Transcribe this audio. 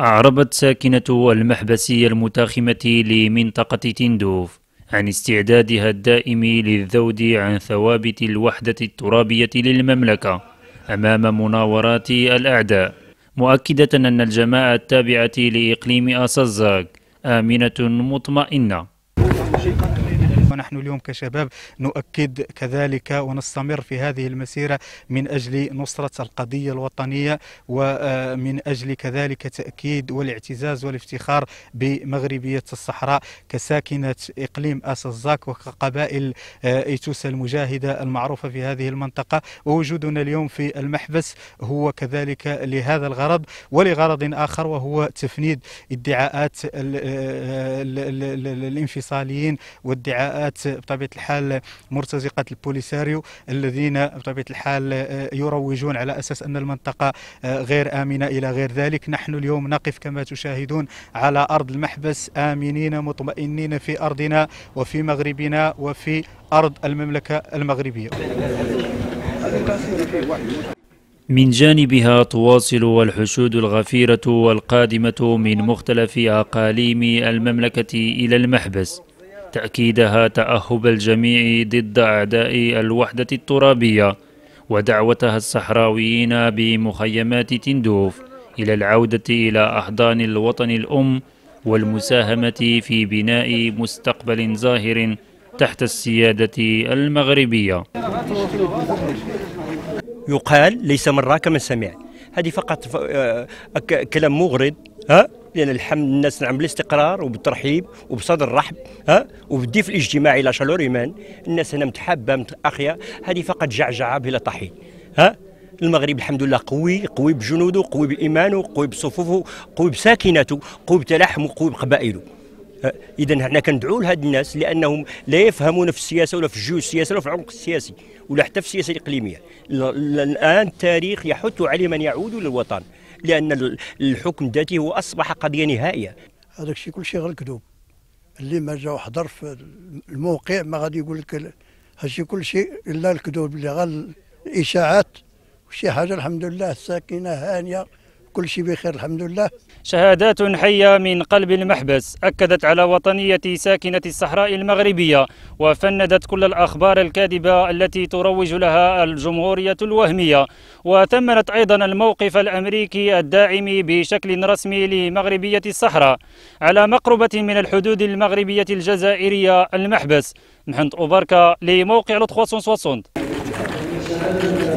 أعربت ساكنة المحبسية المتاخمة لمنطقة تندوف عن استعدادها الدائم للذود عن ثوابت الوحدة الترابية للمملكة أمام مناورات الأعداء مؤكدة أن الجماعة التابعة لإقليم أسازاك آمنة مطمئنة ونحن اليوم كشباب نؤكد كذلك ونستمر في هذه المسيرة من أجل نصرة القضية الوطنية ومن أجل كذلك تأكيد والاعتزاز والافتخار بمغربية الصحراء كساكنة إقليم أس الزاك وكقبائل إيتوسا المجاهدة المعروفة في هذه المنطقة ووجودنا اليوم في المحبس هو كذلك لهذا الغرض ولغرض آخر وهو تفنيد ادعاءات الانفصاليين وادعاءات فئات بطبيعه الحال مرتزقه البوليساريو الذين بطبيعه الحال آه، يروجون على اساس ان المنطقه آه، غير امنه الى غير ذلك نحن اليوم نقف كما تشاهدون على ارض المحبس امنين مطمئنين في ارضنا وفي مغربنا وفي ارض المملكه المغربيه من جانبها تواصل الحشود الغفيرة والقادمة من مختلف أقاليم المملكة إلى المحبس تأكيدها تأهب الجميع ضد أعداء الوحدة الترابية ودعوتها الصحراويين بمخيمات تندوف إلى العودة إلى أحضان الوطن الأم والمساهمة في بناء مستقبل زاهر تحت السيادة المغربية يقال ليس من راك من سمع هذه فقط آه، كلام مغرض ها لان الحمد الناس نعم بالاستقرار وبالترحيب وبصدر الرحب ها وبالدفء الاجتماعي لا شالور يمان الناس هنا نعم متحابه متاخيه نعم هذه فقط جعجعه بلا طحين ها المغرب الحمد لله قوي قوي بجنوده قوي بايمانه قوي بصفوفه قوي بساكنته قوي بتلاحمه قوي بقبائله آه، اذا حنا كندعوا لهاد الناس لانهم لا يفهمون في السياسه ولا في الجو السياسي ولا في العمق السياسي ولا حتى في السياسه الاقليميه الان التاريخ يحث على من يعود للوطن لان الحكم الذاتي هو اصبح قضيه نهائيه هذاك الشيء كل شيء غير كذوب اللي ما جا وحضر في الموقع ما غادي يقول لك هادشي كل شيء الا الكذوب اللي غير الاشاعات وشي حاجه الحمد لله ساكنه هانيه كل شيء بخير الحمد لله شهادات حية من قلب المحبس أكدت على وطنية ساكنة الصحراء المغربية وفندت كل الأخبار الكاذبة التي تروج لها الجمهورية الوهمية وثمنت أيضا الموقف الأمريكي الداعم بشكل رسمي لمغربية الصحراء على مقربة من الحدود المغربية الجزائرية المحبس محمد أوبركا لموقع لو 360